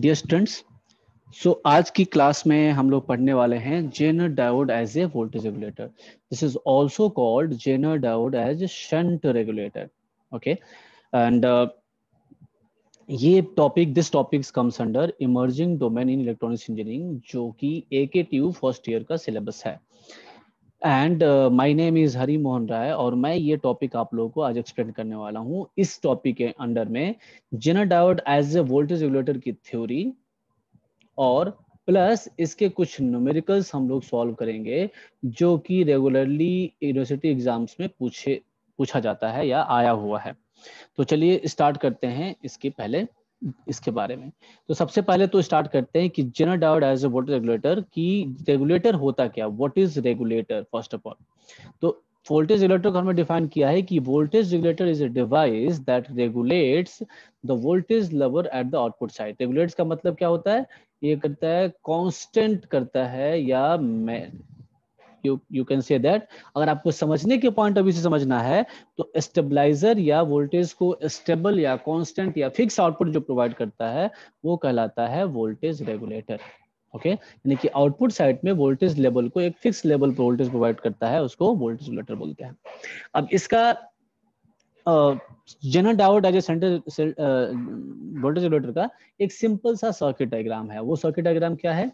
Dear students so आज की class में हम लोग पढ़ने वाले हैं Zener diode as a voltage regulator this is also called Zener diode as shunt regulator okay and ये topic this topics comes under emerging domain in electronics engineering जो कि A K T U first year का syllabus है and my name is Hari Mohan Rai और मैं ये topic आप लोगों को आज एक्सप्लेन करने वाला हूँ इस टॉपिक के अंडर में Zener diode as a voltage regulator की थ्योरी और प्लस इसके कुछ न्यूमेरिकल्स हम लोग सॉल्व करेंगे जो कि रेगुलरली यूनिवर्सिटी एग्जाम्स में पूछे पूछा जाता है या आया हुआ है तो चलिए स्टार्ट करते हैं इसके पहले इसके बारे में तो सबसे पहले तो स्टार्ट करते हैं कि Zener diode as a water regulator की रेगुलेटर होता क्या what is regulator first of all तो वोल्टेज रेगुलेटर को हमने डिफाइन किया है कि voltage regulator is a device that regulates the voltage level at the output side regulates का मतलब क्या होता है ये करता है कांस्टेंट करता है या you you can say that अगर आपको समझने के पॉइंट ऑफ व्यू से समझना है तो स्टेबलाइजर या वोल्टेज को स्टेबल या कांस्टेंट या फिक्स आउटपुट जो प्रोवाइड करता है वो कहलाता है वोल्टेज रेगुलेटर ओके यानी कि आउटपुट साइड में वोल्टेज लेवल को एक फिक्स लेवल पर वोल्टेज प्रोवाइड करता है उसको वोल्टेज रेगुलेटर बोलते हैं अब इसका Zener diode as a center voltage regulator का एक सिंपल सा सर्किट डायग्राम है वो सर्किट डायग्राम क्या है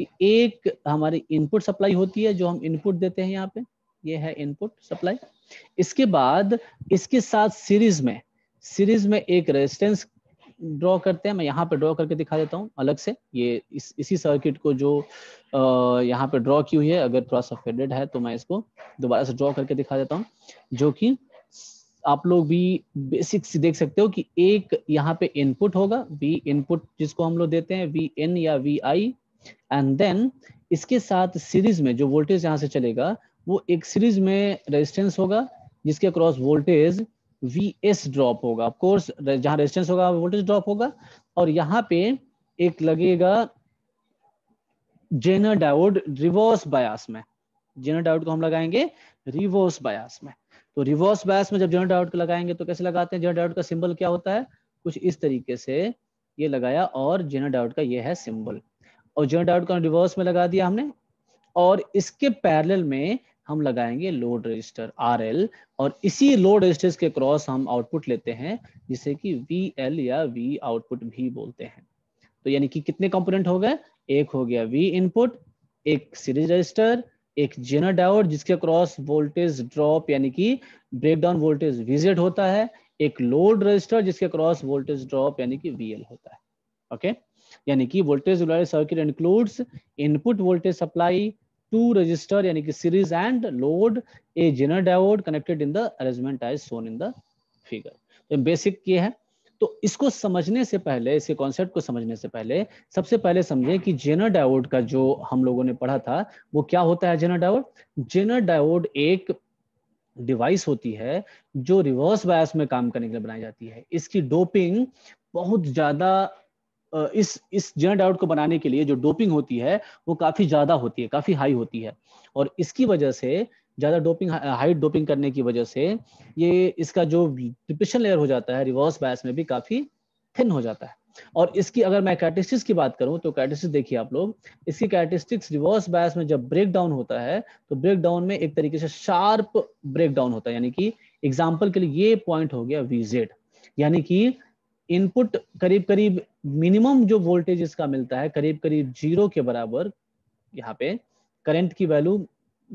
कि एक हमारी इनपुट सप्लाई होती है जो हम इनपुट देते हैं यहाँ पे ये है इनपुट सप्लाई इसके बाद इसके साथ सीरीज में सीरीज में एक रेजिस्टेंस ड्रॉ करते हैं मैं यहाँ पे ड्रॉ करके दिखा देता हूँ अलग से ये इस इसी सर्किट को जो आ, यहाँ पे ड्रॉ की हुई है अगर थोड़ा सा फेडेड है तो मैं इसको दोबारा से ड्रॉ करके दिखा देता हूँ जो कि आप लोग भी बेसिक्स देख सकते हो कि एक यहाँ पे इनपुट होगा वी इनपुट जिसको हम लोग देते हैं वी एन या वी आई एंड देन इसके साथ सीरीज में जो वोल्टेज यहाँ से चलेगा वो एक सीरीज में रेजिस्टेंस होगा जिसके across voltage V S drop होगा ऑफकोर्स जहाँ रेजिस्टेंस होगा वोल्टेज ड्रॉप होगा और यहाँ पे एक लगेगा जेनर डायोड रिवर्स बायास में जेनर डायोड को हम लगाएंगे रिवर्स बायास में तो रिवर्स बायस में जब जर्नट डायोड लगाएंगे तो कैसे लगाते हैं जर्नट डायोड का सिंबल क्या होता है कुछ इस तरीके से ये लगाया और जर्नट डायोड का ये है सिंबल और जर्नट डायोड का रिवर्स में लगा दिया हमने और इसके पैरेलल में हम लगाएंगे लोड रजिस्टर आर एल और इसी लोड रजिस्टर के क्रॉस हम आउटपुट लेते हैं जिसे कि वी एल या वी आउटपुट भी बोलते हैं तो यानी कि कितने कॉम्पोनेंट हो गए एक हो गया वी इनपुट एक सीरीज रजिस्टर एक जेनर डायोड जिसके क्रॉस वोल्टेज ड्रॉप यानी कि ब्रेकडाउन वोल्टेज विजेड होता है एक लोड रजिस्टर जिसके क्रॉस वोल्टेज ड्रॉप यानी कि वीएल होता है ओके यानी कि voltage circuit includes input voltage supply to resistor यानी कि series and load a Zener diode connected in the arrangement as shown in the figure तो बेसिक ये है तो इसको समझने से पहले इसके कॉन्सेप्ट को समझने से पहले सबसे पहले समझे कि जेनर डायोड का जो हम लोगों ने पढ़ा था वो क्या होता है जेनर डायोड जेनर डायोड एक डिवाइस होती है जो रिवर्स बायस में काम करने के लिए बनाई जाती है इसकी डोपिंग बहुत ज्यादा इस इस जेनर डायोड को बनाने के लिए जो डोपिंग होती है वो काफी ज्यादा होती है काफी हाई होती है और इसकी वजह से ज़्यादा डोपिंग हाइट डोपिंग करने की वजह से ये इसका जो डिप्रेशन लेयर हो जाता है रिवर्स बायस में भी काफ़ी थिन हो जाता है और इसकी अगर मैं कैरेटिस्टिक्स की बात करूं तो कैरेटिस्टिक्स देखिए आप लोग इसकी कैरेटिस्टिक्स रिवर्स बायस में जब ब्रेक डाउन होता है तो ब्रेक डाउन में एक तरीके से शार्प ब्रेक डाउन होता है यानी कि एग्जाम्पल के लिए ये पॉइंट हो गया वीजेड यानी कि इनपुट करीब करीब मिनिमम जो वोल्टेज इसका मिलता है करीब करीब जीरो के बराबर यहाँ पे करंट की वैल्यू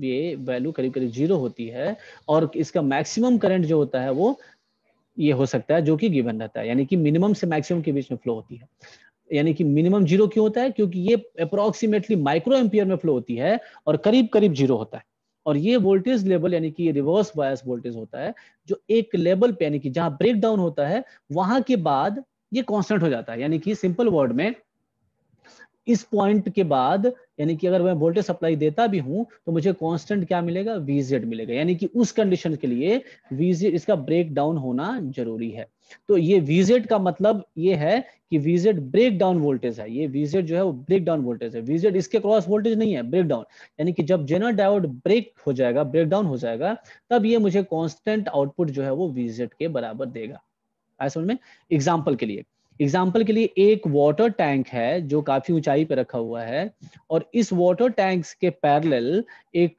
ये वैल्यू करीब करीब जीरो होती है और इसका मैक्सिमम करंट जो होता है वो ये हो सकता है जो कि गिवन रहता है यानी कि मिनिमम से मैक्सिमम के बीच में फ्लो होती है यानी कि मिनिमम जीरो क्यों होता है क्योंकि ये अप्रोक्सीमेटली माइक्रो एम्पियर में फ्लो होती है और करीब करीब जीरो होता है और ये वोल्टेज लेवल यानी कि ये रिवर्स वायस वोल्टेज होता है जो एक लेवल पे यानी कि जहां ब्रेक डाउन होता है वहां के बाद ये कॉन्स्टेंट हो जाता है यानी कि सिंपल वर्ड में इस पॉइंट के बाद यानी कि अगर मैं वोल्टेज सप्लाई देता भी हूं तो मुझे कांस्टेंट क्या मिलेगा वीजेड मिलेगा यानी कि उस कंडीशन के लिए वीजेड इसका ब्रेक डाउन होना जरूरी है तो ये वीजेड का मतलब ये है कि वीजेड ब्रेक डाउन वोल्टेज है ये वीजेड जो है वो ब्रेक डाउन वोल्टेज है वीजेड इसके क्रॉस वोल्टेज नहीं है ब्रेक डाउन यानी कि जब जेनर डायोड ब्रेक हो जाएगा ब्रेक डाउन हो जाएगा तब ये मुझे कॉन्स्टेंट आउटपुट जो है वो वीजेड के बराबर देगा आया समझ में एग्जाम्पल के लिए एग्जाम्पल के लिए एक वाटर टैंक है जो काफी ऊंचाई पर रखा हुआ है और इस वाटर टैंक के पैरेलल एक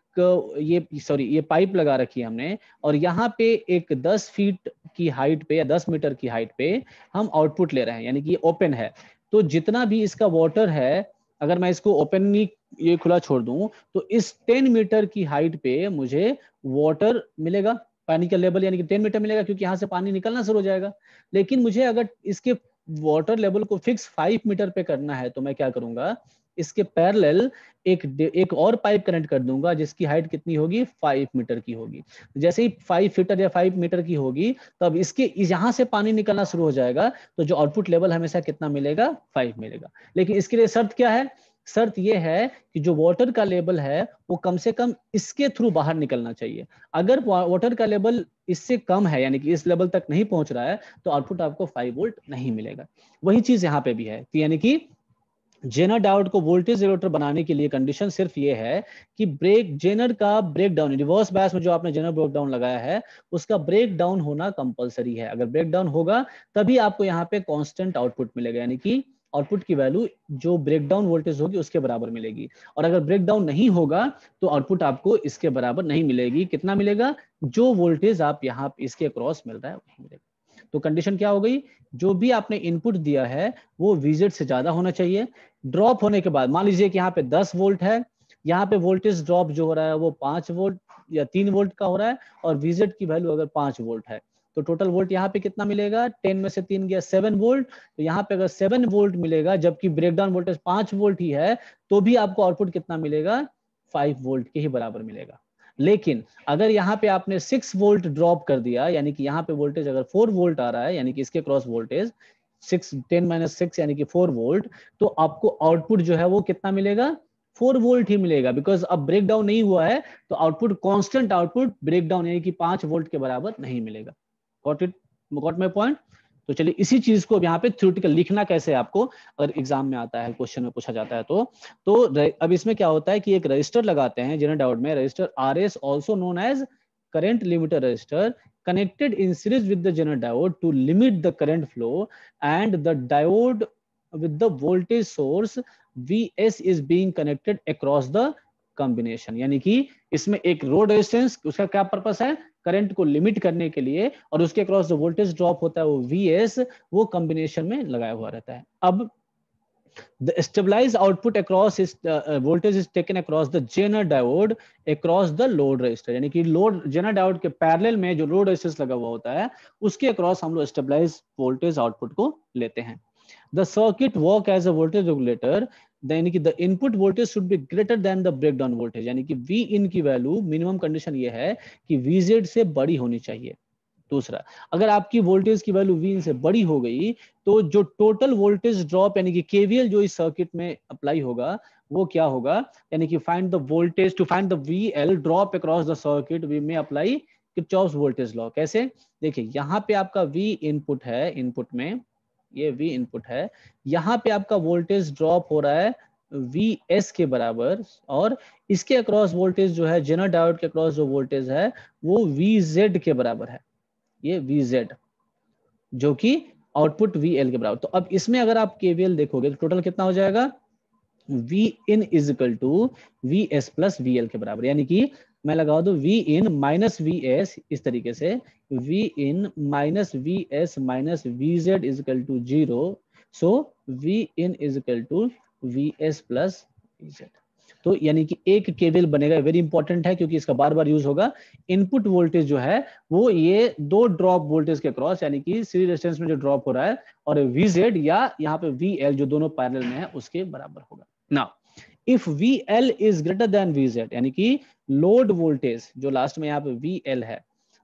ये सॉरी ये पाइप लगा रखी है हमने और यहाँ पे एक 10 फीट की हाइट पे या 10 मीटर की हाइट पे हम आउटपुट ले रहे हैं यानी कि ये ओपन है तो जितना भी इसका वाटर है अगर मैं इसको ओपनली ये खुला छोड़ दूं तो इस 10 मीटर की हाइट पे मुझे वाटर मिलेगा पानी का लेवल यानी कि 10 मीटर मिलेगा क्योंकि यहाँ से पानी निकलना शुरू हो जाएगा लेकिन मुझे अगर इसके वाटर लेवल को फिक्स फाइव मीटर पे करना है तो मैं क्या करूंगा इसके पैरेलल एक एक और पाइप कनेक्ट कर दूंगा जिसकी हाइट कितनी होगी फाइव मीटर की होगी जैसे ही फाइव फीटर या फाइव मीटर की होगी तब इसके यहां से पानी निकलना शुरू हो जाएगा तो जो आउटपुट लेवल हमेशा कितना मिलेगा फाइव मिलेगा लेकिन इसके लिए शर्त क्या है शर्त यह है कि जो वाटर का लेवल है वो कम से कम इसके थ्रू बाहर निकलना चाहिए अगर वाटर का लेवल इससे कम है यानी कि इस लेवल तक नहीं पहुंच रहा है तो आउटपुट आपको फाइव वोल्ट नहीं मिलेगा वही चीज यहाँ पे भी है कि यानी कि जेनर डाउट को वोल्टेज रेगुलेटर बनाने के लिए कंडीशन सिर्फ ये है कि ब्रेक जेनर का ब्रेक डाउन रिवर्स बैस में जो आपने जेनर ब्रेक डाउन लगाया है उसका ब्रेक डाउन होना कंपलसरी है अगर ब्रेक डाउन होगा तभी आपको यहाँ पे कांस्टेंट आउटपुट मिलेगा यानी कि आउटपुट की वैल्यू जो ब्रेकडाउन वोल्टेज होगी उसके बराबर मिलेगी और अगर ब्रेकडाउन नहीं होगा तो आउटपुट आपको इसके बराबर नहीं मिलेगी कितना मिलेगा जो वोल्टेज आप यहाँ इसके अक्रॉस मिल रहा है वही मिलेगा तो कंडीशन क्या हो गई जो भी आपने इनपुट दिया है वो विजिट से ज्यादा होना चाहिए ड्रॉप होने के बाद मान लीजिए कि यहाँ पे दस वोल्ट है यहाँ पे वोल्टेज ड्रॉप जो हो रहा है वो पांच वोल्ट या तीन वोल्ट का हो रहा है और विजिट की वैल्यू अगर पांच वोल्ट है तो टोटल वोल्ट यहाँ पे कितना मिलेगा टेन में से तीन गया सेवन वोल्ट तो यहाँ पे अगर सेवन वोल्ट मिलेगा जबकि ब्रेकडाउन वोल्टेज पांच वोल्ट ही है तो भी आपको आउटपुट कितना मिलेगा फाइव वोल्ट के ही बराबर मिलेगा लेकिन अगर यहाँ पे आपने सिक्स वोल्ट ड्रॉप कर दिया यानी कि यहाँ पे वोल्टेज अगर फोर वोल्ट आ रहा है यानी कि इसके cross voltage six ten minus six यानी कि फोर वोल्ट तो आपको आउटपुट जो है वो कितना मिलेगा फोर वोल्ट ही मिलेगा बिकॉज अब ब्रेकडाउन नहीं हुआ है तो आउटपुट कांस्टेंट आउटपुट ब्रेकडाउन यानी कि पांच वोल्ट के बराबर नहीं मिलेगा got it got my point तो चलिए इसी चीज को यहाँ पे थ्रोटिकल लिखना कैसे आपको अगर एग्जाम में आता है क्वेश्चन में पूछा जाता है तो तो अब इसमें क्या होता है कि एक रजिस्टर लगाते हैं जिन्हें डाउट में resistor R S also known as current limiter resistor connected in series with the Zener diode to limit the current flow and the diode with the voltage source V S is being connected across the combination यानी कि इसमें एक road resistance उसका क्या purpose है current को limit करने के लिए और उसके क्रॉस जो वोल्टेज ड्रॉप होता है वो वी वो कॉम्बिनेशन में लगाया हुआ रहता है अब the stabilized output across is uh, voltage is taken across the Zener diode across the load resistor यानी कि load Zener diode के पैरेलल में जो load resistance लगा हुआ होता है उसके across हम लोग stabilized voltage output को लेते हैं the circuit work as a voltage regulator यानी कि the input voltage should be greater than the breakdown voltage यानी कि वी इन की वैल्यू मिनिमम कंडीशन ये है कि वीजेड से बड़ी होनी चाहिए दूसरा अगर आपकी वोल्टेज की वैल्यू वी इन से बड़ी हो गई तो जो टोटल वोल्टेज ड्रॉप यानी कि केवीएल जो इस सर्किट में अप्लाई होगा वो क्या होगा यानी कि find the voltage to find the V L drop across the circuit V में अप्लाई किचॉफ वोल्टेज लॉ कैसे देखिए यहाँ पे आपका वी इनपुट है इनपुट में ये V इनपुट है यहाँ पे आपका वोल्टेज ड्रॉप हो रहा है वी एस के बराबर और इसके अक्रॉस वोल्टेज जो है जेनर डायोड के अक्रॉस जो वोल्टेज है वो वी जेड के बराबर है ये वी जेड जो कि आउटपुट वी एल के बराबर तो अब इसमें अगर आप के वी एल देखोगे तो टोटल कितना हो जाएगा V in is equal to V S plus V L के बराबर यानी कि मैं लगा दू V in minus V S इस तरीके से V in minus V S minus V Z is equal to zero so V in is equal to V S plus V Z तो यानी कि एक केबल बनेगा वेरी इंपॉर्टेंट है क्योंकि इसका बार बार यूज होगा इनपुट वोल्टेज जो है वो ये दो ड्रॉप वोल्टेज के क्रॉस यानी कि सीरीज रेजिस्टेंस में जो ड्रॉप हो रहा है और वी जेड या यहाँ पे वी एल जो दोनों पैरेलल में है उसके बराबर होगा ना if V L is greater than V Z यानी कि लोड वोल्टेज जो लास्ट में यहाँ पे वी एल है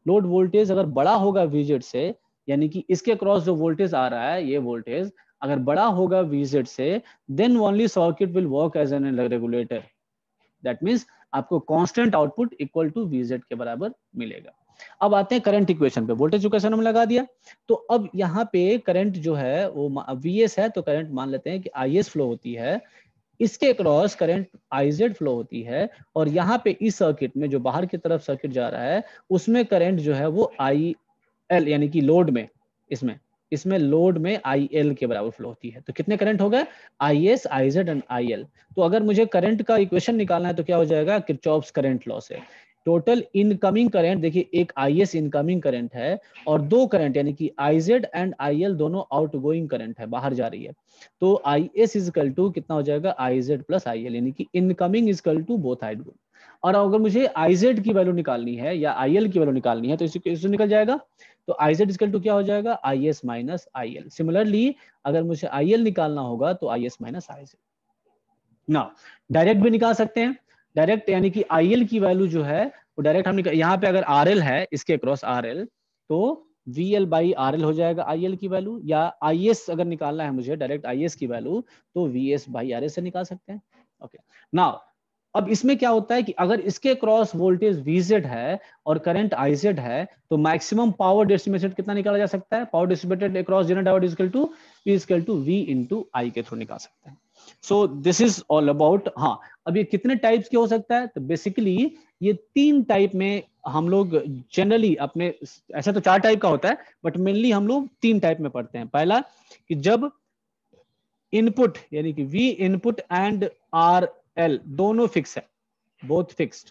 लोड वोल्टेज अगर बड़ा होगा वी जेड से यानी कि इसके क्रॉस जो वोल्टेज आ रहा है ये वोल्टेज अगर बड़ा होगा वी जेड से then only circuit will work as an regulator that means आपको constant output equal to V Z के बराबर मिलेगा अब आते हैं करंट इक्वेशन पे वोल्टेज इक्वेशन हमने लगा दिया तो अब यहाँ पे करंट जो है वो वी है तो करंट मान लेते हैं कि आई फ्लो होती है इसके क्रॉस करंट आईजेड फ्लो होती है और यहाँ पे इस सर्किट में जो बाहर की तरफ सर्किट जा रहा है उसमें करंट जो है वो आई एल यानी कि लोड में इसमें इसमें लोड में आई एल के बराबर फ्लो होती है तो कितने करंट हो गए I S I Z and I L तो अगर मुझे करंट का इक्वेशन निकालना है तो क्या हो जाएगा किरचॉप्स करंट लॉ से टोटल इनकमिंग करंट देखिए एक आई इनकमिंग करंट है और दो करंट यानी कि आई एंड आई दोनों आउट गोइंग करंट है बाहर जा रही है तो आई एस इजकल टू कितना हो जाएगा I Z plus I L यानी कि incoming is equal to both outgoing और अगर मुझे आई जेड की वैल्यू निकालनी है या आई एल की वैल्यू निकालनी है तो इसी इससे निकल जाएगा तो आई जेड कल टू क्या हो जाएगा I S minus I L similarly अगर मुझे आई एल निकालना होगा तो I S minus I Z ना डायरेक्ट भी निकाल सकते हैं डायरेक्ट यानी कि आई की वैल्यू जो है वो डायरेक्ट हमने यहाँ पे अगर आर है इसके अक्रॉस आर तो वी एल बाई आर हो जाएगा आई की वैल्यू या आई अगर निकालना है मुझे डायरेक्ट आई की वैल्यू तो वी एस बाई आर से निकाल सकते हैं ओके okay. नाउ अब इसमें क्या होता है कि अगर इसके क्रॉस वोल्टेज VZ है और करंट जेड है तो मैक्सिमम पावर डिस्ट्रीब्यूटेड कितना निकाला जा सकता है power distributed across to is to V into I के थ्रू निकाल सकते हैं so this is all about हाँ अब ये कितने टाइप्स के हो सकता है तो बेसिकली ये तीन टाइप में हम लोग जनरली अपने ऐसा तो चार टाइप का होता है बट मेनली हम लोग तीन टाइप में पढ़ते हैं पहला कि जब इनपुट यानी कि V input and R L दोनों फिक्स है both fixed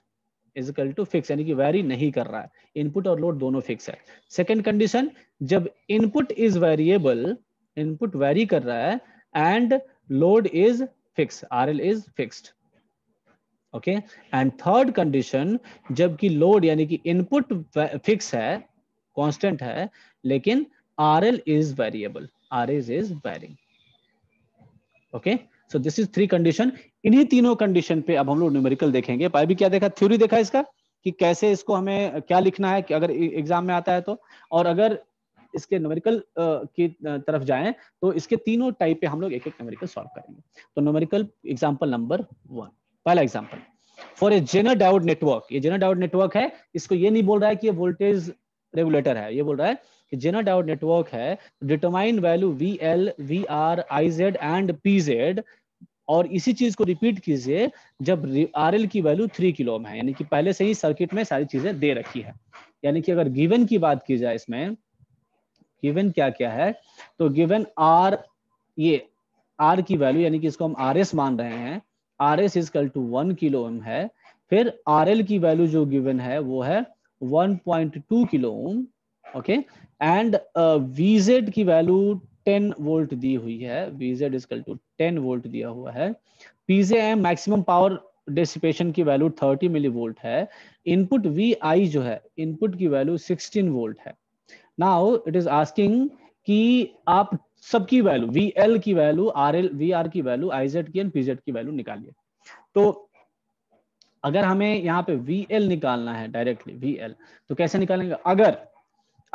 is equal to fix यानी कि वेरी नहीं कर रहा है इनपुट और लोड दोनों फिक्स है सेकेंड कंडीशन जब input is variable input vary कर रहा है and load is fixed rl is fixed okay and third condition जबकि लोड यानी कि इनपुट फिक्स है कांस्टेंट है लेकिन R L is variable R as is varying okay so this is three condition इन्हीं तीनों कंडीशन पे अब हम लोग न्यूमेरिकल देखेंगे पर भी क्या देखा थ्योरी देखा इसका कि कैसे इसको हमें क्या लिखना है कि अगर एग्जाम e- में आता है तो और अगर इसके नोमरिकल की तरफ जाएं तो इसके तीनों टाइप पे हम लोग एक एक नोमरिकल सॉल्व करेंगे तो नोमरिकल एग्जाम्पल नंबर वन पहला example for a Zener diode network ये जेनर डाउट नेटवर्क है इसको ये नहीं बोल रहा है कि ये वोल्टेज रेगुलेटर है ये बोल रहा है कि जेनर डाउट नेटवर्क है determine value V L V R I Z and P Z और इसी चीज को रिपीट कीजिए जब आर एल की वैल्यू थ्री किलो में है यानी कि पहले से ही सर्किट में सारी चीजें दे रखी है यानी कि अगर गिवन की बात की जाए इसमें गिवन क्या क्या है तो गिवन आर ये आर की वैल्यू यानी कि इसको हम आर एस मान रहे हैं R S is equal to one kilo ohm है फिर आर एल की वैल्यू जो गिवन है वो है 1.2 kilo ohm okay and VZ की वैल्यू 10 वोल्ट दी हुई है वीजेड कल टू 10 वोल्ट दिया हुआ है पीजेएम मैक्सिमम पावर डिसिपेशन की वैल्यू 30 मिली वोल्ट है इनपुट वी आई जो है इनपुट की वैल्यू 16 वोल्ट है नाउ इट इज आस्किंग कि आप सबकी वैल्यू वी एल की value R L V R की वैल्यू आई जेड की एंड पी जेड की वैल्यू निकालिए तो अगर हमें यहाँ पे वी एल निकालना है डायरेक्टली वी एल तो कैसे निकालेंगे अगर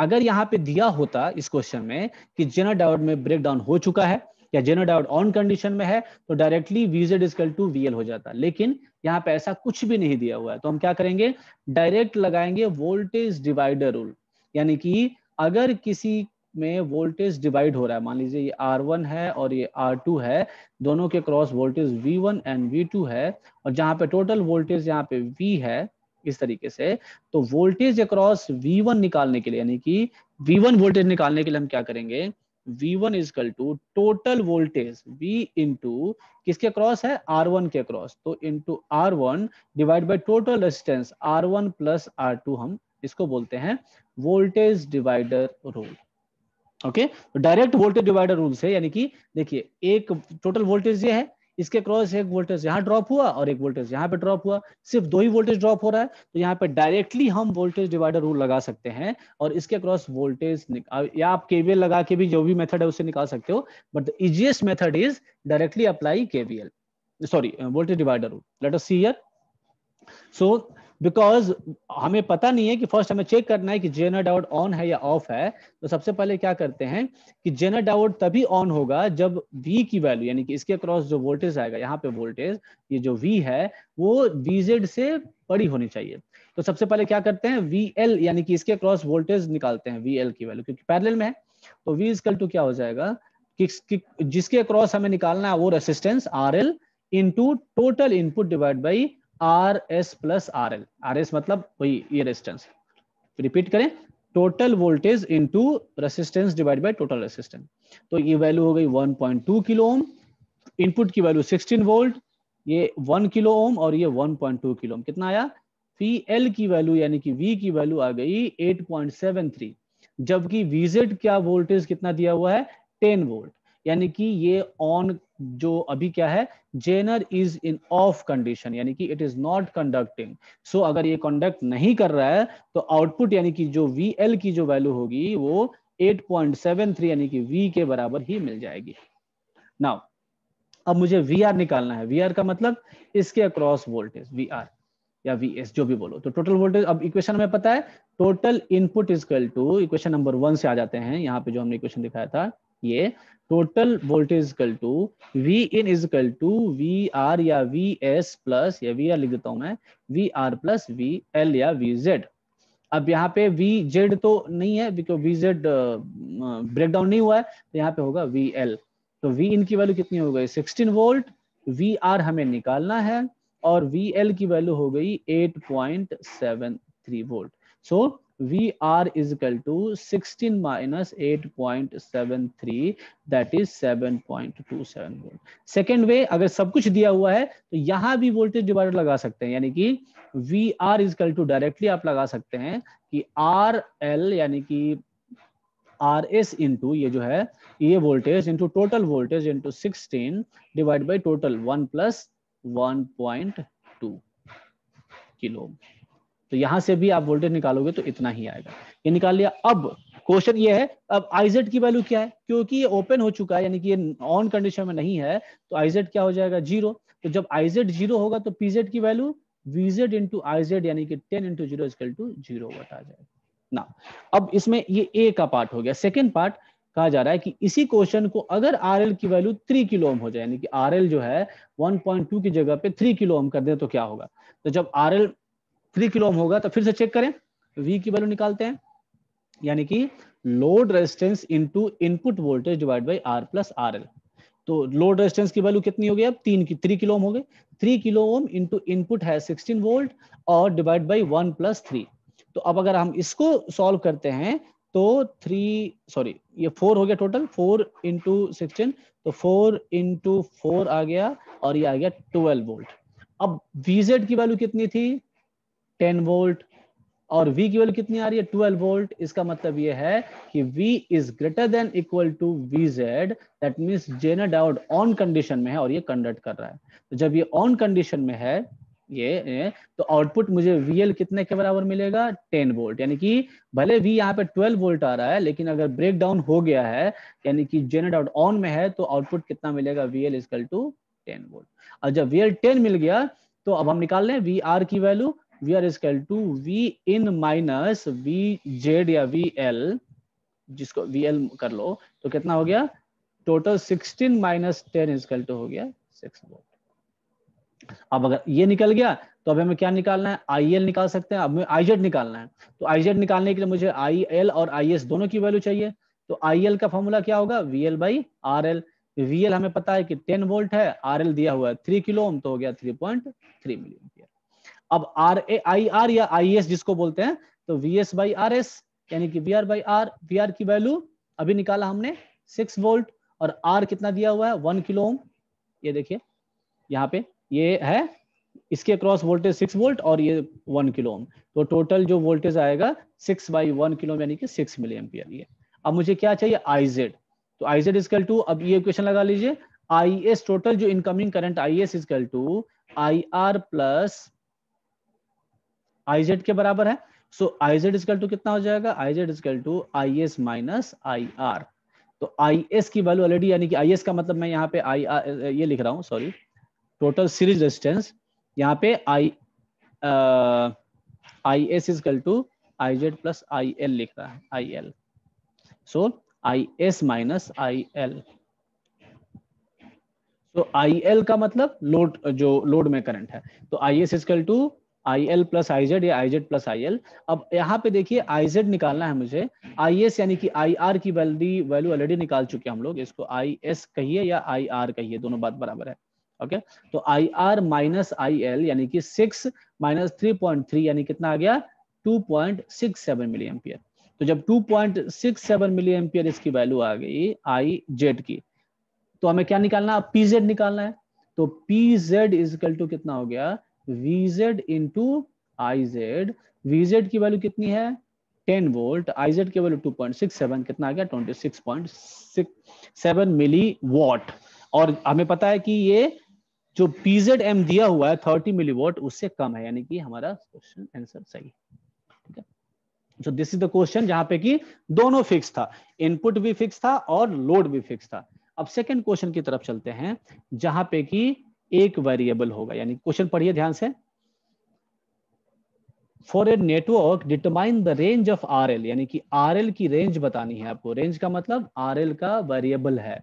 अगर यहाँ पे दिया होता इस क्वेश्चन में कि जेनर डायोड में ब्रेक डाउन हो चुका है या जेनर डायोड ऑन कंडीशन में है तो directly VZ is equal to VL हो जाता लेकिन यहाँ पे ऐसा कुछ भी नहीं दिया हुआ है तो हम क्या करेंगे डायरेक्ट लगाएंगे वोल्टेज डिवाइडर रूल यानी कि अगर किसी में वोल्टेज डिवाइड हो रहा है मान लीजिए ये R1 है और ये R2 है दोनों के cross voltage V1 and V2 है और जहां पे टोटल वोल्टेज यहाँ पे V है इस तरीके से तो वोल्टेज अक्रॉस V1 निकालने के लिए यानी कि V1 वोल्टेज निकालने के लिए हम क्या करेंगे V1 is equal to total voltage V into किसके क्रॉस है R1 के क्रॉस तो into R1 divide by total resistance R1 plus R हम इसको बोलते हैं voltage divider rule okay direct voltage divider rule से यानी कि देखिए एक टोटल वोल्टेज ये है इसके क्रॉस एक वोल्टेज यहाँ ड्रॉप हुआ और एक वोल्टेज यहाँ पे ड्रॉप हुआ सिर्फ दो ही वोल्टेज ड्रॉप हो रहा है तो यहाँ पे डायरेक्टली हम वोल्टेज डिवाइडर रूल लगा सकते हैं और इसके क्रॉस वोल्टेज या आप केवीएल लगा के भी जो भी मेथड है उसे निकाल सकते हो but the easiest method is directly apply KVL sorry voltage divider rule let us see here so because हमें पता नहीं है कि फर्स्ट हमें चेक करना है कि जेनर डाउट ऑन है या ऑफ है तो सबसे पहले क्या करते हैं कि जेनर डाउट तभी ऑन होगा जब वी की वैल्यू यानी कि इसके अक्रॉस जो वोल्टेज आएगा यहाँ पे वोल्टेज ये जो वी है वो वीजेड से बड़ी होनी चाहिए तो सबसे पहले क्या करते हैं वी एल यानी कि इसके अक्रॉस वोल्टेज निकालते हैं वी एल की वैल्यू क्योंकि पैरल में है तो वी इजकल टू क्या हो जाएगा कि, कि जिसके अक्रॉस हमें निकालना है वो resistance R L to total input divide by R S plus R L R S मतलब वही ये रेजिस्टेंस रिपीट करें total voltage into resistance divide by total resistance तो ये वैल्यू हो गई 1.2 किलो ओम इनपुट की वैल्यू 16 वोल्ट ये 1 किलो ओम और ये 1.2 किलो ओम कितना आया पी एल की वैल्यू यानी कि वी की वैल्यू आ गई 8.73 जबकि वीजेड क्या वोल्टेज कितना दिया हुआ है 10 वोल्ट यानी कि ये ऑन जो अभी क्या है Zener is in off condition यानी कि it is not conducting so अगर ये कंडक्ट नहीं कर रहा है तो आउटपुट यानी कि जो वी एल की जो वैल्यू होगी वो 8.73 यानी कि वी के बराबर ही मिल जाएगी नाउ अब मुझे वी आर निकालना है वी आर का मतलब इसके अक्रॉस वोल्टेज वी आर या वी एस जो भी बोलो तो टोटल वोल्टेज अब इक्वेशन हमें पता है total input is equal to equation number one से आ जाते हैं यहाँ पे जो हमने इक्वेशन दिखाया था ये total voltage is equal to V in is equal to V R या वी एस प्लस या वी आर लिख देता हूं मैं V R plus V L या वी जेड अब यहाँ पे वी जेड तो नहीं है because V Z break down नहीं हुआ है तो यहाँ पे होगा वी एल तो वी इन की वैल्यू कितनी हो गई सिक्सटीन वोल्ट वी आर हमें निकालना है और वी एल की वैल्यू हो गई eight point seven three volt so we R is equal to sixteen minus eight point seven three that is seven point two seven volt second way अगर सब कुछ दिया हुआ है तो यहां भी वोल्टेज डिवाइडर लगा सकते हैं यानी कि V R is equal to directly आप लगा सकते हैं कि आर एल यानी कि आर एस इंटू ये जो है ये voltage into total voltage into sixteen divide by total one plus one point two kilo तो यहां से भी आप वोल्टेज निकालोगे तो इतना ही आएगा ये निकाल लिया अब क्वेश्चन ये है अब आईजेड की वैल्यू क्या है क्योंकि ये ओपन हो चुका है यानी कि ये ऑन कंडीशन में नहीं है तो आईजेड क्या हो जाएगा जीरो तो जब आईजेड जीरो होगा तो पीजेड की वैल्यू वीजेड इंटू आईजेड यानी कि ten into zero to zero जाएगा ना अब इसमें ये ए का पार्ट हो गया सेकेंड पार्ट कहा जा रहा है कि इसी क्वेश्चन को अगर आर की वैल्यू थ्री किलो ओम हो जाए यानी कि आर जो है 1.2 की जगह पे थ्री किलो ओम कर दे तो क्या होगा तो जब आर थ्री किलो ओम होगा तो फिर से चेक करें वी की वैल्यू निकालते हैं यानी कि load resistance into input voltage divide by R plus R L तो लोड रेजिस्टेंस की वैल्यू कितनी होगी अब तीन की थ्री किलो ओम हो गए three kilo ohm into input है सिक्सटीन वोल्ट और divide by one plus three तो अब अगर हम इसको सॉल्व करते हैं तो थ्री सॉरी ये फोर हो गया टोटल फोर इंटू सिक्सटीन तो फोर इंटू फोर आ गया और ये आ गया ट्वेल्व वोल्ट अब वीजेड की वैल्यू कितनी थी टेन वोल्ट और V की वैल्यू कितनी आ रही है ट्वेल्व वोल्ट इसका मतलब यह है कि V is greater than equal to V Z that mean zener diode on condition में है और ये कंडक्ट कर रहा है तो जब ये ऑन कंडीशन में है ये, तो आउटपुट मुझे VL कितने के बराबर मिलेगा 10 वोल्ट यानी कि भले V यहाँ पे 12 वोल्ट आ रहा है लेकिन अगर ब्रेक डाउन हो गया है यानी कि जेन डाउट ऑन में है तो आउटपुट कितना मिलेगा VL इजकल टू 10 वोल्ट और जब VL 10 मिल गया तो अब हम निकाल लें वी की value V R equal to V in minus V Z या वी एल जिसको वी एल कर लो तो कितना हो गया total sixteen minus ten is equal to हो गया सिक्स वोल्ट अब अगर ये निकल गया तो अब हमें क्या निकालना है आई एल निकाल सकते हैं अब हमें आई जेड निकालना है तो आई जेड निकालने के लिए मुझे आई एल और आई एस दोनों की वैल्यू चाहिए तो आई एल का फॉर्मूला क्या होगा V L by R L V L हमें पता है कि टेन वोल्ट है आर एल दिया हुआ है थ्री किलो ओम तो हो गया थ्री पॉइंट थ्री मिलियन अब आर ए आई आर या आई एस जिसको बोलते हैं तो V S by R S यानी कि V R by R V R की वैल्यू अभी निकाला हमने सिक्स वोल्ट और आर कितना दिया हुआ है वन किलो ओम ये देखिए यहाँ पे ये है इसके क्रॉस वोल्टेज सिक्स वोल्ट और ये वन किलो ओम तो टोटल जो वोल्टेज आएगा सिक्स बाई वन किलो यानी कि सिक्स मिली एम्पियर ये अब मुझे क्या चाहिए आईजेड तो आईजेड इजकल टू अब ये क्वेश्चन लगा लीजिए आई एस टोटल जो incoming current I S is equal to I R plus I के बराबर है so I Z is equal to कितना हो जाएगा I Z is equal to I S minus I R तो आई एस की वैल्यू ऑलरेडी यानी कि आई एस का मतलब मैं यहाँ पे आई ये लिख रहा हूँ सॉरी टोटल सीरीज रेजिस्टेंस यहाँ पे I I S is equal to I Z plus I L लिख रहा है I L so I S minus I L तो आई एल का मतलब लोड जो लोड में करंट है तो I S is equal to I L plus I Z या I Z plus I L अब यहाँ पे देखिए आई जेड निकालना है मुझे आई एस यानी कि आई आर की वैल्यू वैल्यू ऑलरेडी निकाल चुके हम लोग इसको आई एस कहिए या आई आर कहिए दोनों बात बराबर है ओके तो I R minus I L यानी कि six minus three point three यानी कितना आ गया two point six seven milli ampere तो जब two point six seven milli ampere इसकी वैल्यू आ गई आई जेड की तो हमें क्या निकालना है पी जेड निकालना है तो पी जेड इजकल टू कितना हो गया VZ into IZ VZ की वैल्यू कितनी है 10 वोल्ट IZ की वैल्यू 2.67 कितना आ गया 26.67 मिली वॉट और हमें पता है कि ये जो PZM दिया हुआ है 30 मिली वॉट उससे कम है यानी कि हमारा क्वेश्चन आंसर सही है so this is the question जहां पे कि दोनों फिक्स था इनपुट भी फिक्स था और लोड भी फिक्स था अब सेकंड क्वेश्चन की तरफ चलते हैं जहां पे कि एक वेरिएबल होगा यानी क्वेश्चन पढ़िए ध्यान से for a network determine the range of R L यानी कि आर एल की रेंज बतानी है आपको रेंज का मतलब आर एल का वेरिएबल है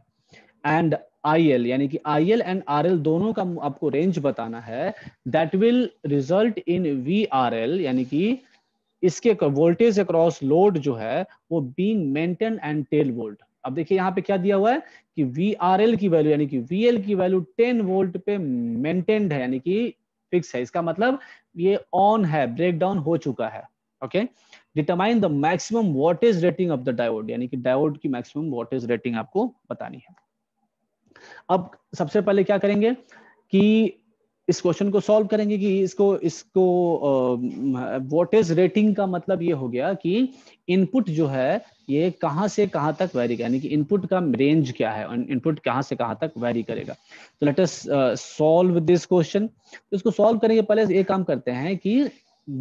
एंड आई एल यानी कि I L and R L दोनों का आपको रेंज बताना है that will result in V R L यानी कि इसके वोल्टेज अक्रॉस लोड जो है वो being maintain and ten volt अब देखिए यहाँ पे क्या दिया हुआ है कि वी आर एल की वैल्यू यानी कि वी एल की वैल्यू टेन वोल्ट पे मेंटेन्ड है यानी कि फिक्स है इसका मतलब ये ऑन है ब्रेक डाउन हो चुका है okay determine the maximum voltage rating of the diode यानी कि डायोड की मैक्सिमम वोल्टेज रेटिंग आपको बतानी है अब सबसे पहले क्या करेंगे कि इस क्वेश्चन को सॉल्व करेंगे कि इसको इसको वोट इज रेटिंग का मतलब ये हो गया कि इनपुट जो है ये कहां से कहां तक वेरी यानी कि इनपुट का रेंज क्या है इनपुट कहां से कहां तक वेरी करेगा तो let us solve this question इसको सॉल्व करेंगे पहले ये काम करते हैं कि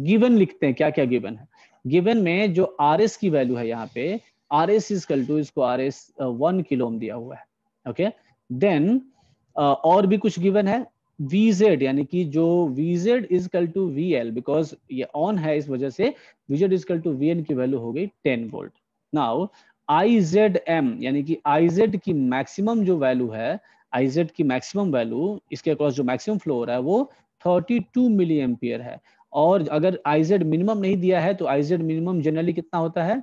गिवन लिखते हैं क्या क्या गिवन है गिवन में जो आर एस की वैल्यू है यहाँ पे R S is equal to इसको आर एस वन किलोम दिया हुआ है ओके okay? देन uh, और भी कुछ गिवन है vz यानी कि जो vz is equal to VL because ये on है इस वजह से vz is equal to VN की वैल्यू हो गई 10 वोल्ट नाउ IZM यानी कि IZ की मैक्सिमम जो वैल्यू है IZ की मैक्सिमम वैल्यू इसके अक्रॉस जो मैक्सिमम फ्लो हो रहा है वो 32 मिली एम्पियर है और अगर IZ मिनिमम नहीं दिया है तो IZ मिनिमम जनरली कितना होता है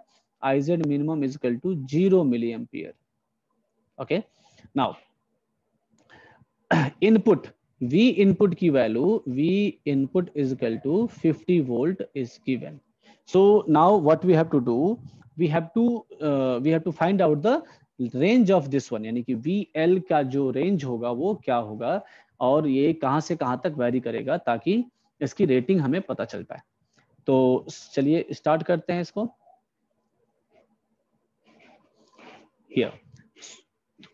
IZ minimum is equal to 0 milli ampere okay now input v input की value v input is equal to 50 volt is given so now what we have to do we have to uh, we have to find out the range of this one यानी कि vl का जो range होगा वो क्या होगा और ये कहाँ से कहाँ तक vary करेगा ताकि इसकी rating हमें पता चल पाए तो चलिए start करते हैं इसको Here.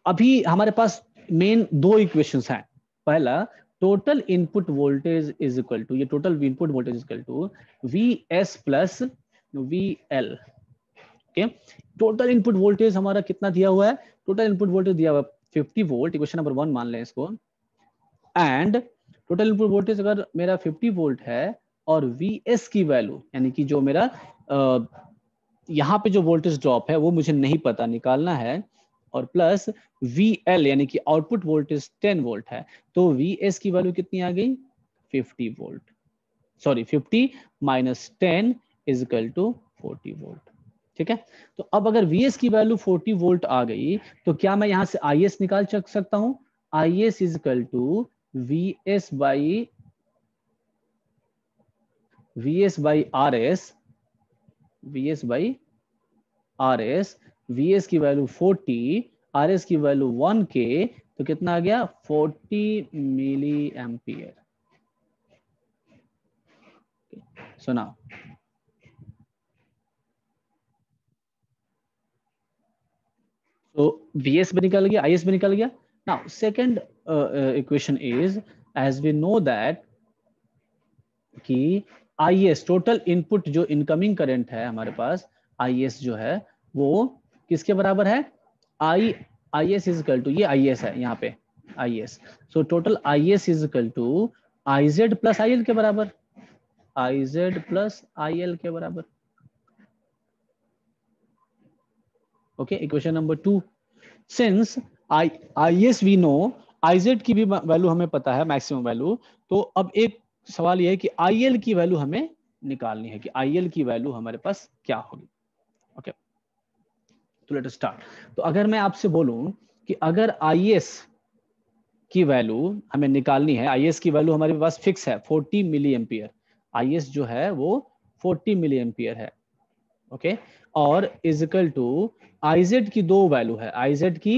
अभी हमारे पास मेन दो इक्वेशंस हैं पहला total input voltage is equal to ये total input voltage equal to V S plus V L okay total input voltage हमारा कितना दिया हुआ है टोटल इनपुट वोल्टेज दिया हुआ है fifty volt question number one मान लें इसको एंड टोटल इनपुट वोल्टेज अगर मेरा 50 वोल्ट है और वी एस की वैल्यू यानी कि जो मेरा आ, यहाँ पे जो वोल्टेज ड्रॉप है वो मुझे नहीं पता निकालना है और प्लस वी एल यानी कि आउटपुट वोल्टेज 10 वोल्ट है तो वी एस की वैल्यू कितनी आ गई 50 volt sorry 50 minus ten is equal to forty volt ठीक है तो अब अगर वी एस की वैल्यू 40 वोल्ट आ गई तो क्या मैं यहां से आई एस निकाल सकता हूं I S is equal to V S by V S by R S V S by R S V S की वैल्यू फोर्टी आर एस की वैल्यू वन के तो कितना आ गया फोर्टी मिली एम्पियर सुना तो वी एस भी निकल गया आई एस भी निकल गया ना second equation is as we know that कि आई एस टोटल इनपुट जो इनकमिंग करेंट है हमारे पास आई एस जो है वो किसके बराबर है I I S is equal to ये आई एस है यहाँ पे I S so total I S is equal to I Z plus I L के बराबर I Z plus I L के बराबर okay equation number two since I I S we know I Z की भी value हमें पता है maximum value तो अब एक सवाल यह है कि आई एल की वैल्यू हमें निकालनी है कि आई एल की वैल्यू हमारे पास क्या होगी तो लेट स्टार्ट तो अगर मैं आपसे बोलूं कि अगर आई की वैल्यू हमें निकालनी है आई की वैल्यू हमारे पास फिक्स है 40 मिली एम्पियर आई जो है वो 40 मिली एम्पियर है ओके okay? और इजिकल टू आईजेड की दो वैल्यू है आईजेड की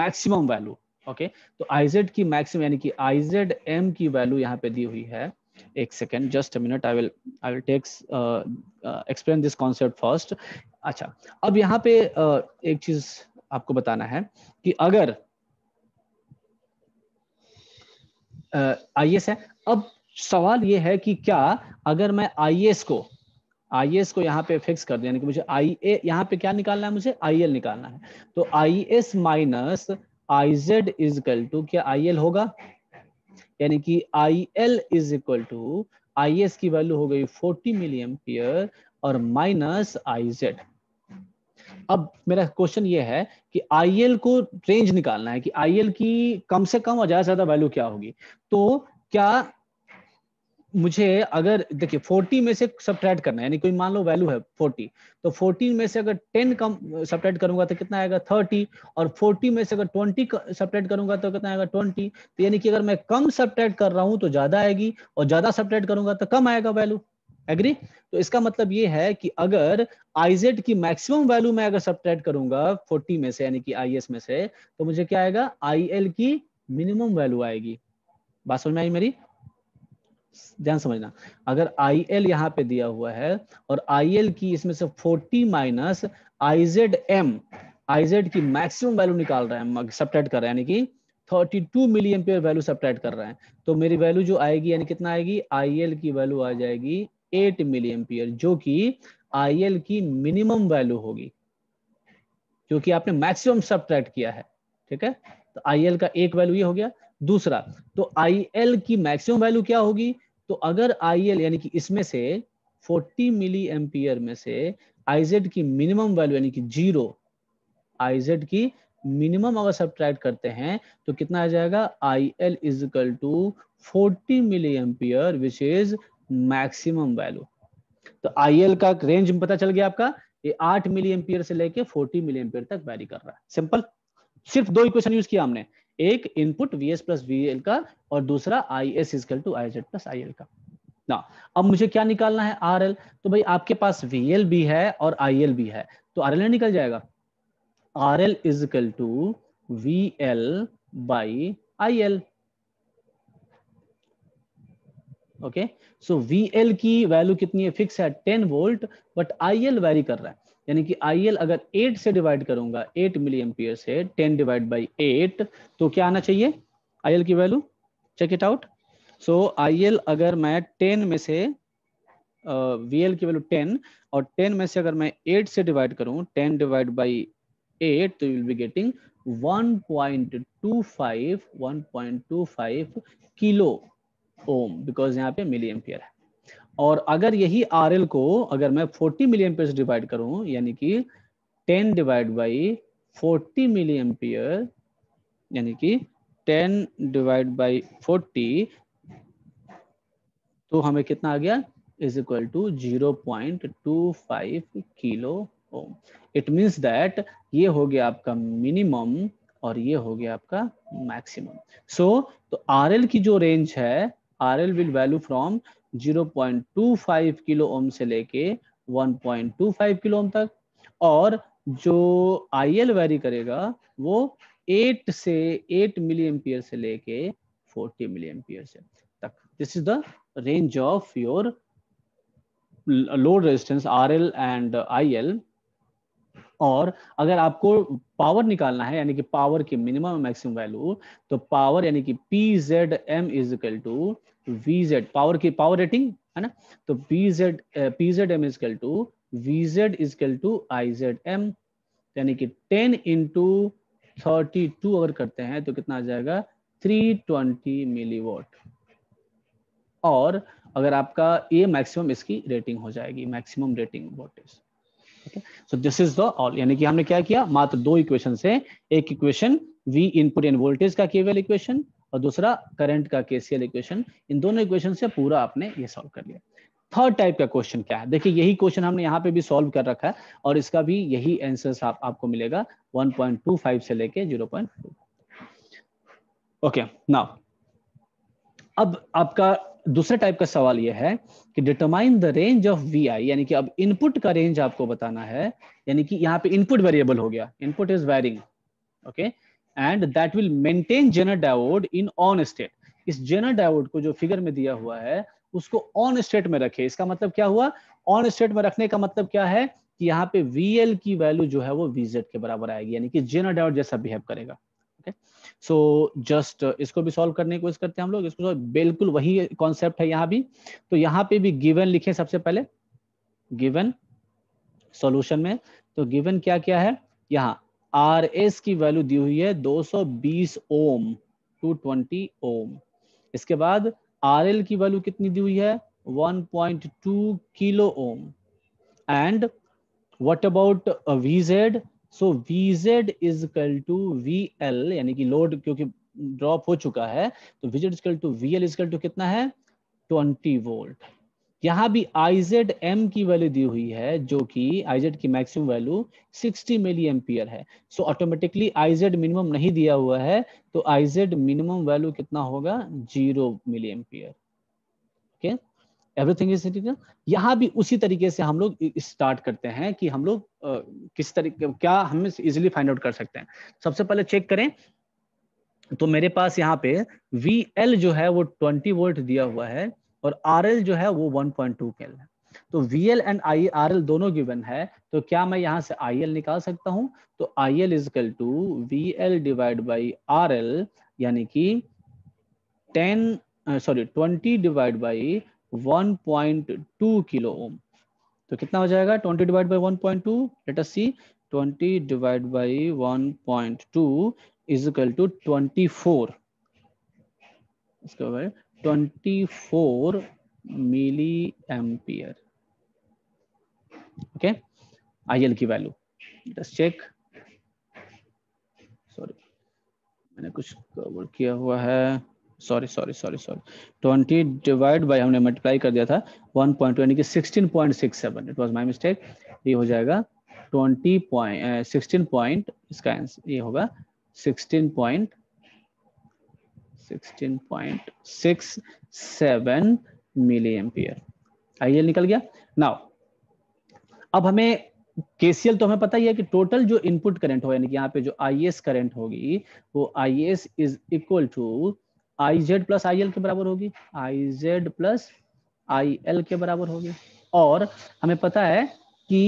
मैक्सिमम वैल्यू ओके okay? तो आईजेड की मैक्सिमम यानी कि आईजेड एम की वैल्यू यहाँ पे दी हुई है एक second just minute I will I will takes explain this concept first अच्छा अब यहाँ पे एक चीज आपको बताना है कि अगर आई है अब सवाल ये है कि क्या अगर मैं आई को आई को यहाँ पे फिक्स कर दिया कि मुझे आई ए यहाँ पे क्या निकालना है मुझे आई एल निकालना है तो I S minus I Z is equal to क्या आई एल होगा यानी कि I L is equal to I S की वैल्यू हो गई 40 मिलियन पियर और माइनस आई जेड अब मेरा क्वेश्चन ये है कि आई को रेंज निकालना है कि आई की कम से कम और ज्यादा ज्यादा वैल्यू क्या होगी तो क्या मुझे अगर देखिए 40 में से सब्ट्रैक्ट करना है यानी कोई मान लो वैल्यू है 40 तो 40 में से अगर 10 कम सब्ट्रैक्ट करूंगा तो कितना आएगा 30 और 40 में से अगर 20 सब्ट्रैक्ट करूंगा तो कितना आएगा 20 तो यानी कि अगर मैं कम सब्ट्रैक्ट कर रहा हूं तो ज्यादा आएगी और ज्यादा सब्ट्रैक्ट करूंगा तो कम आएगा वैल्यू एग्री तो इसका मतलब ये है कि अगर आईजेड की मैक्सिमम वैल्यू मैं अगर सब्ट्रैक्ट करूंगा 40 में से यानी कि आई में से तो मुझे क्या आएगा आई की मिनिमम वैल्यू आएगी बात समझ में आई मेरी ध्यान समझना अगर आई एल यहाँ पे दिया हुआ है और आई एल की इसमें से 40 minus I Z M I Z की मैक्सिमम वैल्यू निकाल रहे हैं सब्ट्रैक्ट कर रहे हैं यानी कि 32 मिलियन पे वैल्यू सब्ट्रैक्ट कर रहे हैं तो मेरी वैल्यू जो आएगी यानी कितना आएगी आई एल की वैल्यू आ जाएगी एट मिली एम्पियर जो कि आई की मिनिमम वैल्यू होगी क्योंकि आपने मैक्सिमम सब किया है ठीक है तो आई का एक वैल्यू ये हो गया दूसरा तो आई की मैक्सिमम वैल्यू क्या होगी तो अगर आई यानी कि इसमें से 40 मिली एम्पियर में से आईजेड की मिनिमम वैल्यू यानी कि जीरो आईजेड की मिनिमम अगर सब करते हैं तो कितना आ जाएगा I L is equal to forty milli ampere which is maximum value तो आई का रेंज पता चल गया आपका ये आठ मिली एम्पियर से लेके फोर्टी मिली एम्पियर तक वैरी कर रहा है सिंपल सिर्फ दो इक्वेशन यूज किया हमने एक input V S plus V L का और दूसरा I S is equal to I Z plus I L का ना अब मुझे क्या निकालना है आर एल तो भाई आपके पास वी एल भी है और आई एल भी है तो आर एल निकल जाएगा R L is equal to V L by I L okay so V L की वैल्यू कितनी है फिक्स है ten volt but I L vary कर रहा है यानी कि आई एल अगर एट से डिवाइड करूंगा एट मिली एम्पियर से टेन डिवाइड बाई एट तो क्या आना चाहिए आई एल की value check it out so I L अगर मैं टेन में से वी एल की वैल्यू टेन और टेन में से अगर मैं एट से डिवाइड करूँ टेन डिवाइड बाई एट तो will be getting two five kilo ohm because यहाँ पे मिली एम्पियर है और अगर यही आर को अगर मैं 40 मिली एम्पियर से डिवाइड करूं यानी कि 10 डिवाइड बाई 40 मिली एम्पियर यानी कि 10 डिवाइड बाई 40 तो हमें कितना आ गया is equal to zero point two five kilo ohm it means that ये हो गया आपका मिनिमम और ये हो गया आपका मैक्सिमम सो so, तो आर की जो रेंज है R L will value from 0.25 kilo ohm से लेके 1.25 किलो ओम तक और जो आई एल वेरी करेगा वो 8 से 8 मिली एम्पियर से लेके 40 मिली एम्पियर से तक this is the range of your load resistance R L and I L और अगर आपको पावर निकालना है यानी कि पावर की मिनिमम मैक्सिमम वैल्यू तो पावर यानी कि P Z M is equal to V Z power की पावर रेटिंग है ना तो P Z P Z M is equal to V Z is equal to I Z M यानी कि टेन इंटू थर्टी टू अगर करते हैं तो कितना आ जाएगा थ्री ट्वेंटी मिली वॉट और अगर आपका ये मैक्सिमम इसकी रेटिंग हो जाएगी maximum rating voltage so this is the all यानी कि हमने क्या किया मात्र दो इक्वेशन से एक equation V input and voltage का केवल इक्वेशन और दूसरा करंट का केसीएल इक्वेशन इन दोनों इक्वेशन से पूरा आपने ये सॉल्व कर लिया थर्ड टाइप का क्वेश्चन क्या है देखिए यही क्वेश्चन हमने यहाँ पे भी सॉल्व कर रखा है और इसका भी यही आंसर आप, आपको मिलेगा 1.25 से लेके 0.2 ओके okay, नाउ अब आपका दूसरे टाइप का सवाल यह है कि determine the range of V I यानी कि अब इनपुट का रेंज आपको बताना है यानी कि यहाँ पे इनपुट वेरिएबल हो गया input is varying okay and that will maintain zener diode in on state इस जेनर डायोड को जो फिगर में दिया हुआ है उसको ऑन स्टेट में रखे इसका मतलब क्या हुआ ऑन स्टेट में रखने का मतलब क्या है कि यहाँ पे वी की वैल्यू जो है वो वीजेड के बराबर आएगी यानी कि जेनर डायोड जैसा बिहेव करेगा ओके सो जस्ट इसको भी सॉल्व करने की कोशिश करते हैं हम लोग इसको बिल्कुल वही कॉन्सेप्ट है यहाँ भी तो यहाँ पे भी गिवन लिखे सबसे पहले गिवन सॉल्यूशन में तो गिवन क्या क्या है यहाँ आर एस की वैल्यू दी हुई है 220 ओम 220 ओम इसके बाद आर एल की वैल्यू कितनी दी हुई है 1.2 kilo ohm and what about V Z so V Z is equal to V L यानी कि लोड क्योंकि ड्रॉप हो चुका है तो V Z is equal to V L is equal to कितना है ट्वेंटी वोल्ट यहाँ भी आई जेड एम की वैल्यू दी हुई है जो कि आई जेड की मैक्सिमम वैल्यू 60 मिली एम्पियर है so automatically I Z minimum नहीं दिया हुआ है तो आई जेड मिनिमम वैल्यू कितना होगा zero milli ampere okay okay? Everything is integral यहाँ भी उसी तरीके से हम लोग स्टार्ट करते हैं कि हम लोग किस तरीके क्या हम इजिली फाइंड आउट कर सकते हैं सबसे पहले चेक करें तो मेरे पास यहाँ पे वी एल जो है वो ट्वेंटी वोल्ट दिया हुआ है और आर एल जो है वो वन पॉइंट टू के एल है तो V L and I R L दोनों गिवन है तो क्या मैं यहाँ से आई एल निकाल सकता हूँ तो I L is equal to V L divide by R L यानी कि ten sorry twenty divide by 1.2 kilo ohm तो कितना हो जाएगा 20 divide by 1.2 point two later see twenty divide by one point two is equal to twenty four इसके twenty four milli ampere okay I L की value let's check sorry मैंने कुछ cover किया हुआ है sorry sorry sorry sorry twenty divide by हमने multiply कर दिया था वन पॉइंट टू यानी कि sixteen point six seven it was my mistake ये हो जाएगा ट्वेंटी पॉइंट सिक्सटीन पॉइंट इसका आंसर ये होगा sixteen point sixteen point six seven milli ampere आइए निकल गया नाउ अब हमें केसीएल तो हमें पता ही है कि टोटल जो इनपुट करंट हो यानी कि यहाँ पे जो आई एस करंट होगी वो I S is equal to I Z plus I L के बराबर होगी I Z plus I L के बराबर होगी और हमें पता है कि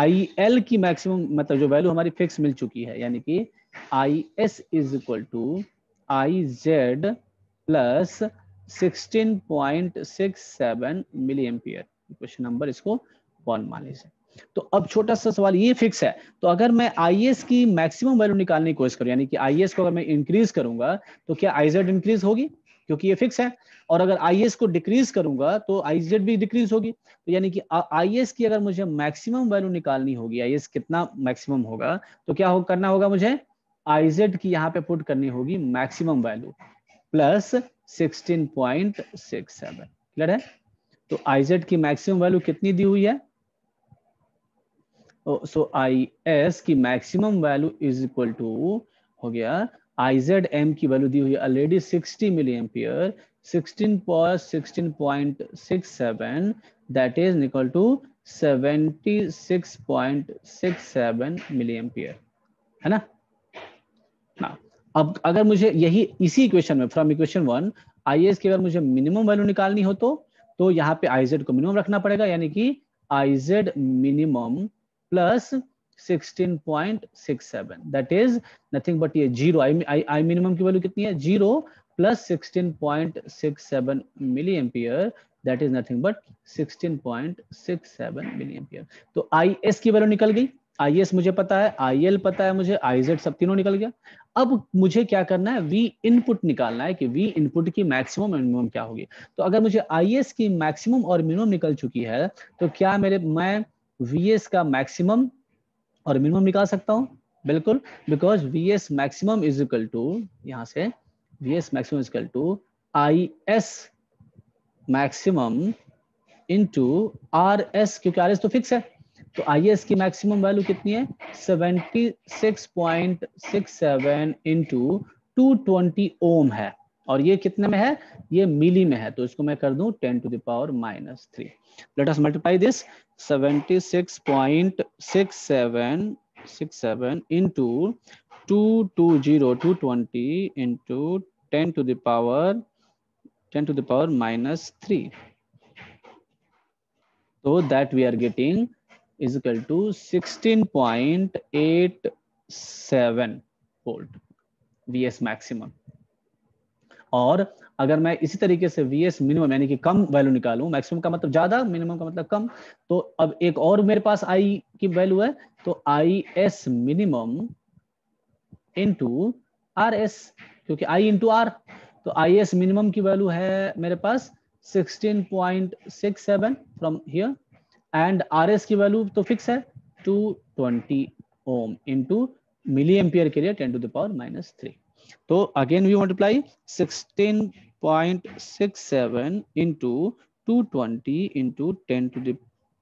आई एल की मैक्सिमम मतलब जो वैल्यू हमारी फिक्स मिल चुकी है यानी कि I S is equal to I Z plus sixteen point six seven milli ampere question number इसको वन मान लीजिए तो अब छोटा सा सवाल ये फिक्स है तो अगर मैं आई की मैक्सिमम वैल्यू निकालने की कोशिश करूँ यानी कि आई को अगर मैं इंक्रीज करूंगा तो क्या आई इंक्रीज होगी क्योंकि ये फिक्स है और अगर आई को डिक्रीज करूंगा तो आई भी डिक्रीज होगी तो यानी कि आई की अगर मुझे मैक्सिमम वैल्यू निकालनी होगी आई कितना मैक्सिमम होगा तो क्या हो, करना होगा मुझे आई की यहाँ पे पुट करनी होगी maximum value plus sixteen clear है तो आई की मैक्सिमम वैल्यू कितनी दी हुई है सो आई एस की maximum value is equal to हो गया आई जेड एम की वैल्यू दी हुई already 60 milli ampere 16.67 that is equal to 76.67 milli ampere है ना ना अब अगर मुझे यही इसी इक्वेशन में from equation one I S की अगर मुझे मिनिमम वैल्यू निकालनी हो तो तो यहाँ पे आई जेड को मिनिमम रखना पड़ेगा यानी कि I Z minimum plus 16.67 that is nothing but ये zero i i, I minimum ki value kitni hai zero plus 16.67 milliampere that is nothing but 16.67 milliampere to तो आई एस की value निकल गई आई एस मुझे पता है I L पता है मुझे आई जेड सब तीनों निकल गया अब मुझे क्या करना है वी इनपुट निकालना है कि वी इनपुट की मैक्सिमम मिनिमम क्या होगी तो अगर मुझे आई एस की मैक्सिमम और मिनिमम निकल चुकी है तो क्या मेरे मैं वीएस का मैक्सिमम और मिनिमम निकाल सकता हूं बिल्कुल because V S maximum is equal to यहां से V S maximum is equal to I S maximum into R S क्योंकि आर एस तो फिक्स है तो आई एस की मैक्सिमम वैल्यू कितनी है seventy six point six seven into two twenty ohm है और ये कितने में है ये मिली में है तो इसको मैं कर दूं ten to the power minus three let us multiply this seventy six point six seven six seven into two two zero two twenty into ten to the power ten to the power minus three तो that we are getting two point eight seven volt V S maximum और अगर मैं इसी तरीके से V S minimum यानी कि कम value निकालू मैक्सिमम का मतलब ज्यादा मिनिमम का मतलब कम तो अब एक और मेरे पास आई की वैल्यू है तो I S minimum into R S क्योंकि आई इंटू आर तो आई एस मिनिमम की वैल्यू है मेरे पास 16.67 from here and R S की वैल्यू तो फिक्स है 220 ओम इंटू मिली एम्पियर के लिए ten to the power minus three तो again we multiply sixteen point six seven into two twenty into ten to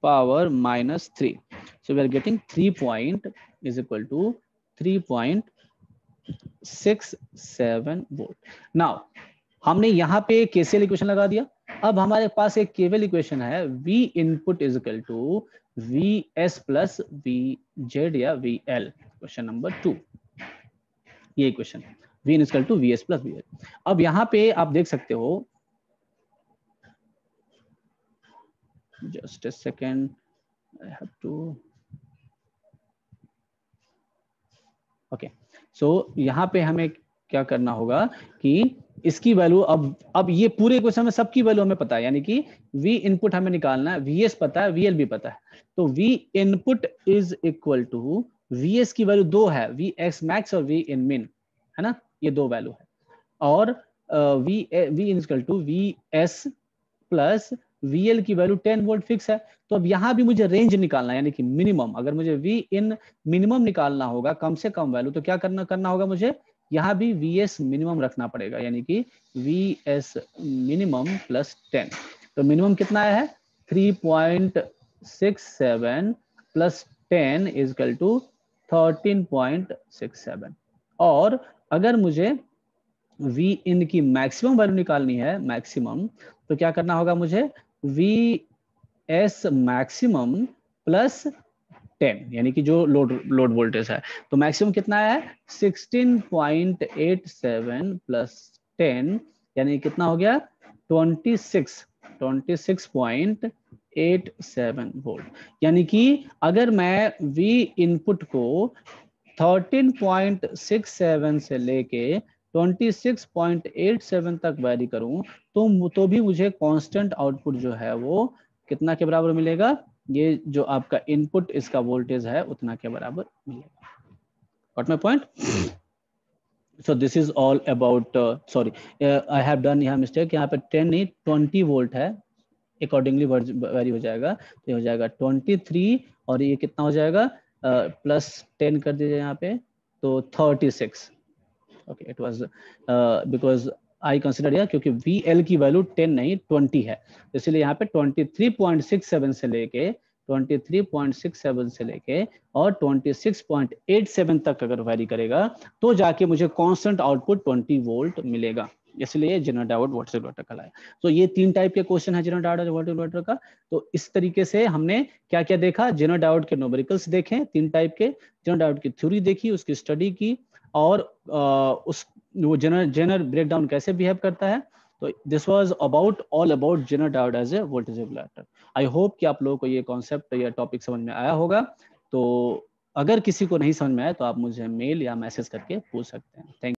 the power minus three so we are getting three point is equal to three point six seven volt now हमने यहाँ पे KCL equation लगा दिया अब हमारे पास एक केवल equation है V input is equal to V S plus V Z या V L question number two ये इक्वेशन है V in to V S plus V S अब यहां पे आप देख सकते हो just a second i have to okay so यहां यहाँ पे हमें क्या करना होगा कि इसकी वैल्यू अब अब ये पूरे क्वेश्चन में सबकी वैल्यू हमें पता है यानी कि v इनपुट हमें निकालना है vs पता है vl भी पता है तो v input is equal to vs की वैल्यू दो है v x मैक्स और v in min है ना ये दो वैल्यू है और V V is equal to V S plus V L की वैल्यू 10 वोल्ट फिक्स है तो अब यहां भी मुझे रेंज निकालना यानी कि मिनिमम अगर मुझे वी इन मिनिमम निकालना होगा कम से कम वैल्यू तो क्या करना करना होगा मुझे यहां भी वी एस मिनिमम रखना पड़ेगा यानी कि वी एस मिनिमम प्लस 10 तो मिनिमम कितना आया है 3.67 प्लस 10 इजकल टू 13.67 और अगर मुझे V इन की मैक्सिमम वैल्यू निकालनी है मैक्सिमम तो क्या करना होगा मुझे V S मैक्सिमम प्लस 10 यानी कि जो लोड लोड वोल्टेज है तो मैक्सिमम कितना है 16.87 point eight seven plus ten यानी कितना हो गया 26 26.87 वोल्ट यानी कि अगर मैं V इनपुट को 13.67 से लेके 26.87 तक वैरी करूं तो तो भी मुझे कांस्टेंट आउटपुट जो है वो कितना के बराबर मिलेगा ये जो आपका इनपुट इसका वोल्टेज है उतना के बराबर मिलेगा got my point so this is all about uh, sorry uh, i have done yahan mistake yahan pe 10 नहीं 20 volt है accordingly vary हो जाएगा तो हो जाएगा 23 और ये कितना हो जाएगा प्लस टेन कर दीजिए यहाँ पे तो thirty six okay it was because I consider या क्योंकि वी एल की वैल्यू टेन नहीं ट्वेंटी है इसीलिए यहाँ पे twenty three point six seven से लेके 23.67 से लेके और 26.87 तक अगर वैरी करेगा तो जाके मुझे कांस्टेंट आउटपुट 20 वोल्ट मिलेगा इसलिए जनरल डाउट वाटर वाटर का लाया तो ये तीन टाइप के क्वेश्चन है जनरल डाउट वाटर वाटर का तो इस तरीके से हमने क्या क्या देखा जनरल डाउट के नोबरिकल्स देखे तीन टाइप के जनरल डाउट की थ्योरी देखी उसकी स्टडी की और आ, उस वो जनरल जनरल ब्रेकडाउन कैसे बिहेव करता है तो this was about all about zener diode as a voltage regulator I hope कि आप लोगों को ये कॉन्सेप्ट या टॉपिक समझ में आया होगा तो अगर किसी को नहीं समझ में आया तो आप मुझे मेल या मैसेज करके पूछ सकते हैं थैंक